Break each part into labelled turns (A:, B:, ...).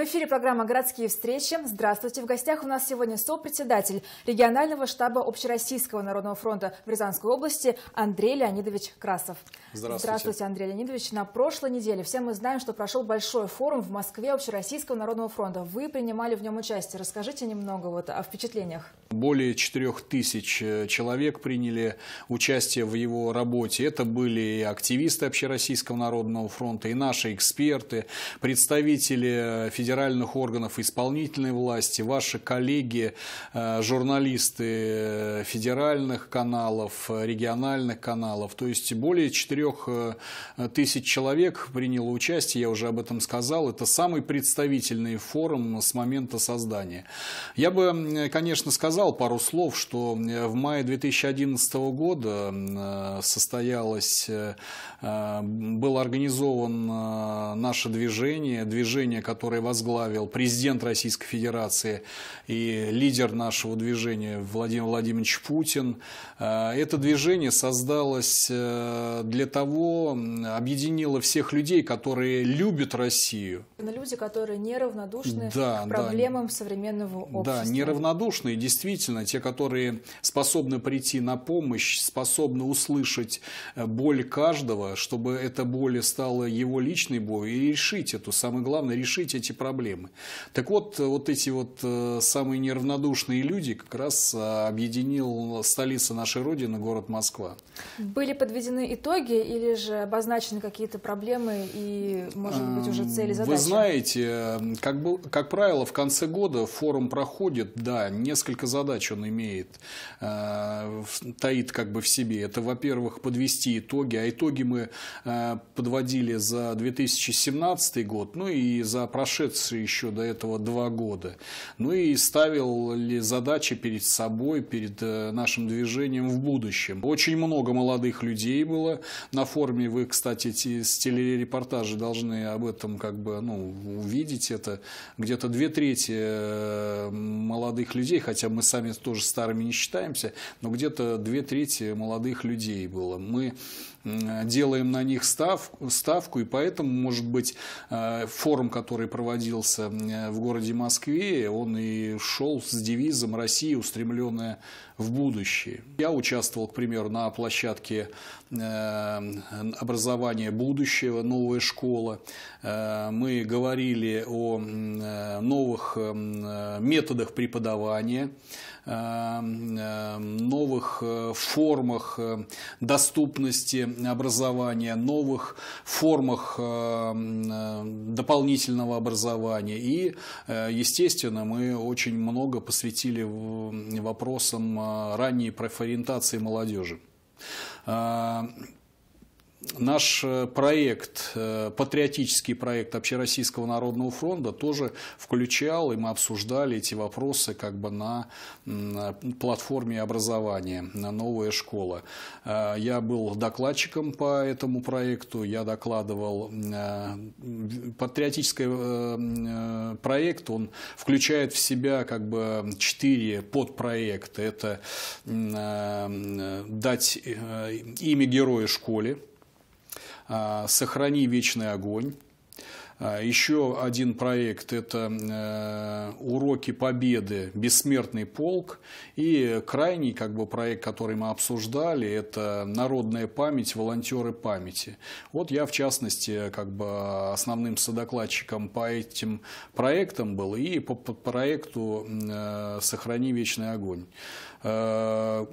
A: В эфире программа «Городские встречи». Здравствуйте. В гостях у нас сегодня сопредседатель регионального штаба Общероссийского народного фронта в Рязанской области Андрей Леонидович Красов. Здравствуйте. Здравствуйте, Андрей Леонидович. На прошлой неделе все мы знаем, что прошел большой форум в Москве Общероссийского народного фронта. Вы принимали в нем участие. Расскажите немного вот о впечатлениях.
B: Более четырех тысяч э, человек приняли участие в его работе. Это были и активисты Общероссийского народного фронта, и наши эксперты, представители Федерации э, федеральных органов исполнительной власти, ваши коллеги, э, журналисты э, федеральных каналов, э, региональных каналов. То есть более 4 тысяч человек приняло участие, я уже об этом сказал. Это самый представительный форум с момента создания. Я бы, конечно, сказал пару слов, что в мае 2011 года состоялось, был организован наше движение, движение, которое возглавил президент Российской Федерации и лидер нашего движения Владимир Владимирович Путин. Э, это движение создалось э, для того, объединило всех людей, которые любят Россию.
A: Люди, которые неравнодушны да, к проблемам да, современного общества. Да,
B: неравнодушные, действительно, те, которые способны прийти на помощь, способны услышать э, боль каждого, чтобы эта боль стала его личной болью, и решить эту, самое главное, решить эти проблемы. Так вот, вот эти вот э, самые неравнодушные люди как раз а, объединил столица нашей Родины, город Москва.
A: Были подведены итоги или же обозначены какие-то проблемы и, может быть, уже эм, цели, задачи? Вы
B: знаете, эм, как, бы, как правило, в конце года форум проходит, да, несколько задач он имеет, э, таит как бы в себе. Это, во-первых, подвести итоги, а итоги мы э, подводили за 2017 год, ну и за прошедший готовится еще до этого два года. Ну и ставил ли задачи перед собой, перед э, нашим движением в будущем. Очень много молодых людей было на форуме. Вы, кстати, эти телерепортажи должны об этом как бы ну, увидеть. Это где-то две трети э, молодых людей, хотя мы сами тоже старыми не считаемся, но где-то две трети молодых людей было. Мы делаем на них став, ставку, и поэтому, может быть, э, форум, который проводил родился э, в городе Москве, он и шел с девизом «Россия, устремленная в будущее». Я участвовал, к примеру, на площадке э, образования будущего, новая школа. Э, мы говорили о новых методах преподавания, Эм, эм, новых э, формах э, доступности образования, новых формах э, дополнительного образования. И, естественно, мы очень много посвятили вопросам ранней профориентации молодежи. Наш э, проект, э, патриотический проект Общероссийского народного фронта тоже включал, и мы обсуждали эти вопросы как бы на платформе образования, на новая школа. Э, я был докладчиком по этому проекту, я докладывал патриотический проект, он включает в себя как бы четыре подпроекта. Это дать имя героя школе, а, «Сохрани вечный огонь». А, еще один проект – это э, «Уроки победы. Бессмертный полк». И крайний как бы, проект, который мы обсуждали, это «Народная память. Волонтеры памяти». Вот я, в частности, как бы основным содокладчиком по этим проектам был и по проекту э, «Сохрани вечный огонь». Э,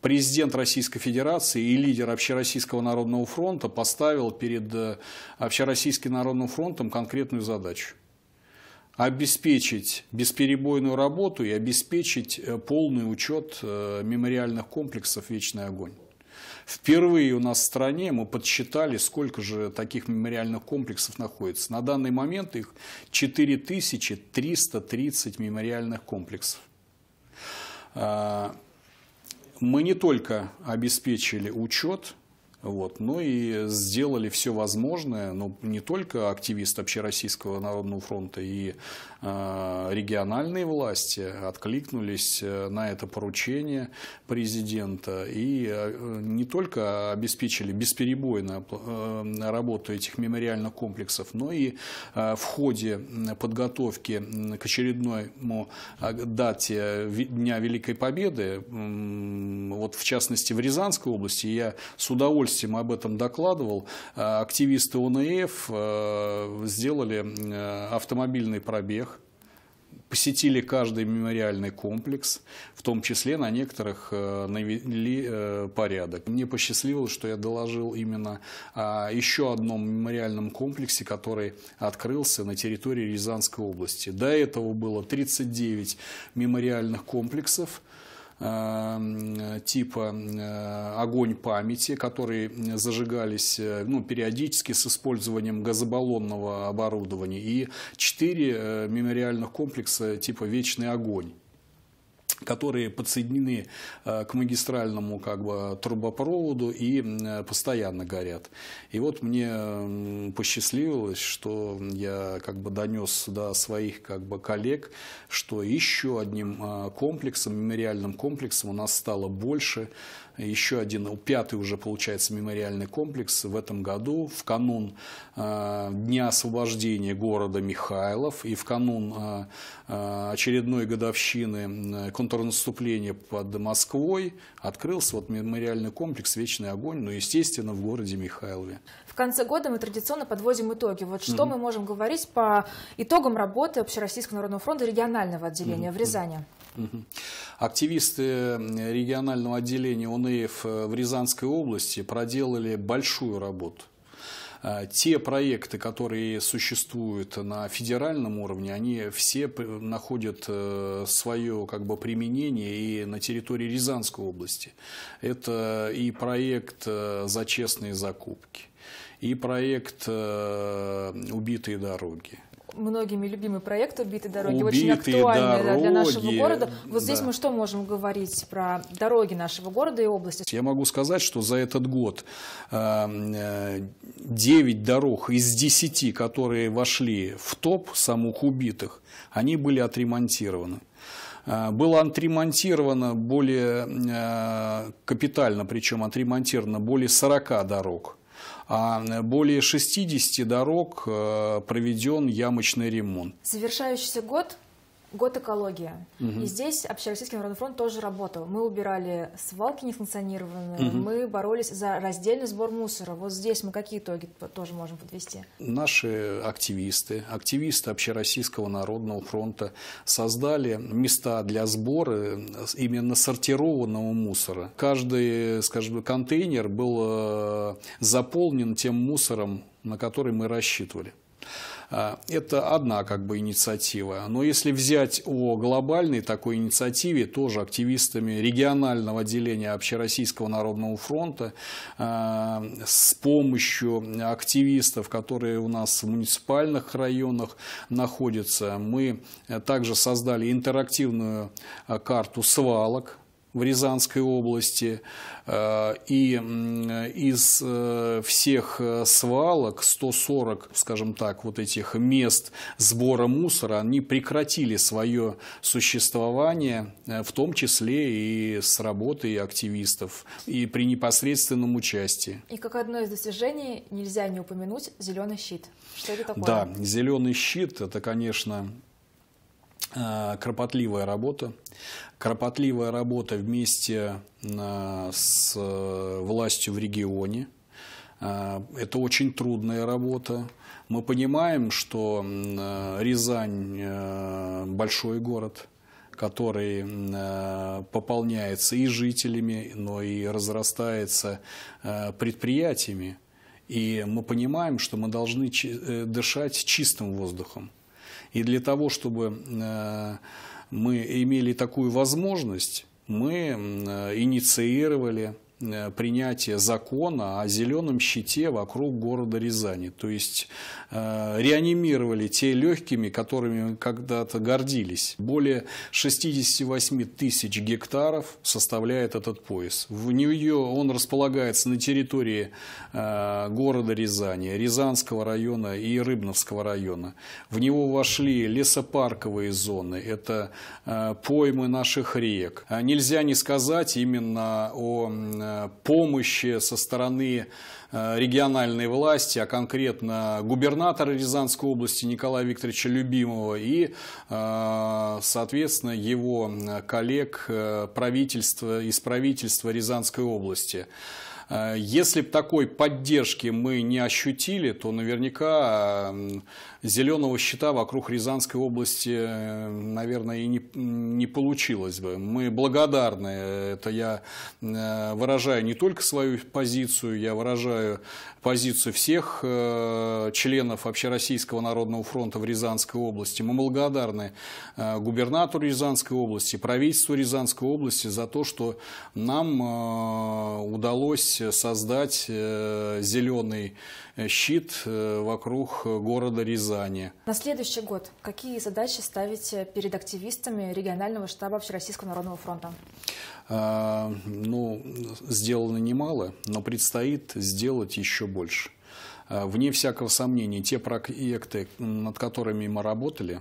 B: президент Российской Федерации и лидер Общероссийского народного фронта поставил перед э, Общероссийским народным фронтом конкретную задачу обеспечить бесперебойную работу и обеспечить э, полный учет э, мемориальных комплексов «Вечный огонь». Впервые у нас в стране мы подсчитали, сколько же таких мемориальных комплексов находится. На данный момент их 4330 мемориальных комплексов. А, мы не только обеспечили учет, вот. Ну и сделали все возможное, но ну, не только активисты Общероссийского народного фронта и э, региональные власти откликнулись э, на это поручение президента и э, не только обеспечили бесперебойную э, работу этих мемориальных комплексов, но и э, в ходе подготовки к очередной э, дате Дня Великой Победы, э, вот в частности в Рязанской области, я с удовольствием удовольствием об этом докладывал, э, активисты ОНФ э, сделали э, автомобильный пробег посетили каждый мемориальный комплекс, в том числе на некоторых навели порядок. Мне посчастливилось, что я доложил именно о еще одном мемориальном комплексе, который открылся на территории Рязанской области. До этого было 39 мемориальных комплексов, Эм, типа э, огонь памяти, которые зажигались э, ну, периодически с использованием газобаллонного оборудования, и четыре э, мемориальных комплекса типа «Вечный огонь» которые подсоединены э, к магистральному как бы, трубопроводу и постоянно горят. И вот мне посчастливилось, что я как бы донес до своих как бы, коллег, что еще одним э, комплексом, мемориальным комплексом у нас стало больше еще один, ну, пятый уже получается мемориальный комплекс в этом году, в канун э, Дня освобождения города Михайлов и в канун э, э очередной годовщины э, контрнаступления под Москвой открылся вот мемориальный комплекс «Вечный огонь», ну, естественно, в городе Михайлове.
A: В конце года мы традиционно подводим итоги. Вот что mm мы можем говорить по итогам работы Общероссийского народного фронта регионального отделения mm в Рязани?
B: Активисты регионального отделения ОНФ э, в Рязанской области проделали большую работу э, те проекты, которые существуют на федеральном уровне, они все находят э, свое как бы, применение и на территории Рязанской области. Это и проект «За честные закупки», и проект «Убитые дороги»,
A: многими любимый проект «Убитые дороги», Убитые очень актуальный дороги. для нашего города. Вот здесь да. мы что можем говорить про дороги нашего города и
B: области? Я могу сказать, что за этот год 9 э, дорог из 10, которые вошли в топ самых убитых, они были отремонтированы. Э, было отремонтировано более э, капитально, причем отремонтировано более 40 дорог а э, более 60 дорог э, проведен ямочный ремонт.
A: Завершающийся год год экология. Угу. И здесь Общероссийский народный фронт тоже работал. Мы убирали свалки нефункционированные. угу. мы боролись за раздельный сбор мусора. Вот здесь мы какие итоги тоже можем подвести?
B: Наши активисты, активисты Общероссийского народного фронта создали места для сбора э, именно сортированного мусора. Каждый, скажем, контейнер был э, заполнен тем мусором, на который мы рассчитывали. А, это одна как бы инициатива. Но если взять о глобальной такой инициативе, тоже активистами регионального отделения Общероссийского народного фронта а, с помощью активистов, которые у нас в муниципальных районах находятся, мы также создали интерактивную а, карту свалок, в Рязанской области. Э, и из э, всех э, свалок 140, скажем так, вот этих мест сбора мусора, они прекратили свое существование, в том числе и с работы активистов, и при непосредственном участии.
A: И как одно из достижений нельзя не упомянуть «Зеленый щит». Что это такое? Да,
B: «Зеленый щит» – это, конечно, Э, кропотливая работа. Кропотливая работа вместе э, с э, властью в регионе. Это очень трудная работа. Мы понимаем, что Рязань – большой город, который пополняется и жителями, но и разрастается предприятиями. И мы понимаем, что мы должны дышать чистым воздухом. И для того, чтобы э, мы имели такую возможность, мы э, инициировали Э, принятие закона о зеленом щите вокруг города Рязани. То есть э, реанимировали те легкими, которыми когда-то гордились. Более 68 тысяч гектаров составляет этот пояс. В нее он располагается на территории э, города Рязани, Рязанского района и Рыбновского района. В него вошли лесопарковые зоны, это э, поймы наших рек. А нельзя не сказать именно о Э, помощи со стороны Э, региональной власти, а конкретно губернатора Рязанской области Николая Викторовича Любимого и, э, соответственно, его э, коллег правительства, из правительства Рязанской области. Если бы такой поддержки мы не ощутили, то наверняка зеленого счета вокруг Рязанской области, наверное, и не, не получилось бы. Мы благодарны, это я выражаю не только свою позицию, я выражаю поддерживаю позицию всех э, членов Общероссийского народного фронта в Рязанской области. Мы благодарны э, губернатору Рязанской области, правительству Рязанской области за то, что нам э, удалось создать зеленый щит вокруг города Рязани.
A: На следующий год какие задачи ставите перед активистами регионального штаба Общероссийского народного фронта?
B: А, ну, сделано немало, но предстоит сделать еще больше. А, вне всякого сомнения, те проекты, над которыми мы работали,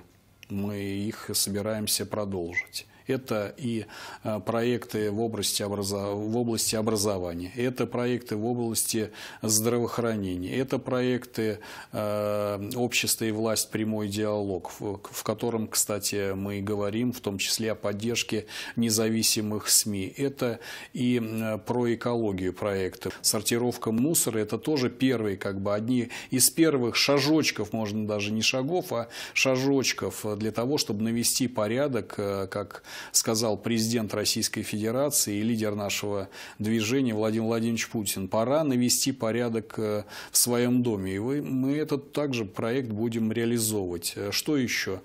B: мы их собираемся продолжить. Это и э, проекты в области, образов... в области образования, это проекты в области здравоохранения, это проекты э, общества и власть. Прямой диалог», в котором, кстати, мы и говорим в том числе о поддержке независимых СМИ. Это и э, про экологию проекты, Сортировка мусора – это тоже первые, как бы, одни из первых шажочков, можно даже не шагов, а шажочков для того, чтобы навести порядок как сказал президент Российской Федерации и лидер нашего движения Владимир Владимирович Путин. Пора навести порядок э, в своем доме. И мы этот также проект будем реализовывать. Э, что еще?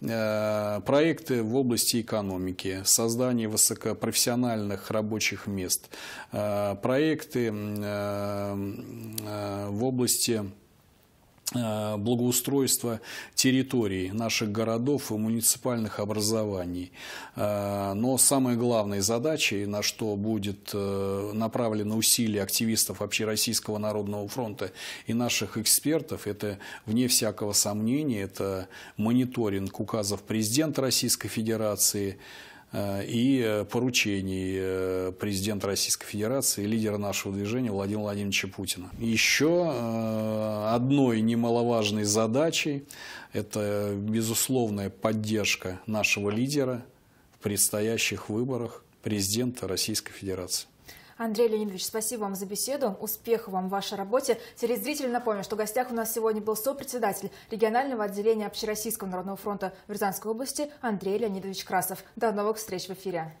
B: Э, проекты в области экономики, создание высокопрофессиональных рабочих мест, проекты в области Э, благоустройства территорий наших городов и муниципальных образований. Э, но самой главной задачей, на что будет э, направлены усилия активистов Общероссийского народного фронта и наших экспертов, это, вне всякого сомнения, это мониторинг указов президента Российской Федерации, Э, и э, поручений э, президента Российской Федерации и лидера нашего движения Владимира Владимировича Путина. Еще одной немаловажной задачей – это безусловная поддержка нашего лидера в предстоящих выборах президента Российской Федерации.
A: Андрей Леонидович, спасибо вам за беседу. Успехов вам в вашей работе. Телезрители напомню, что в гостях у нас сегодня был сопредседатель регионального отделения Общероссийского народного фронта в Рязанской области Андрей Леонидович Красов. До новых встреч в эфире.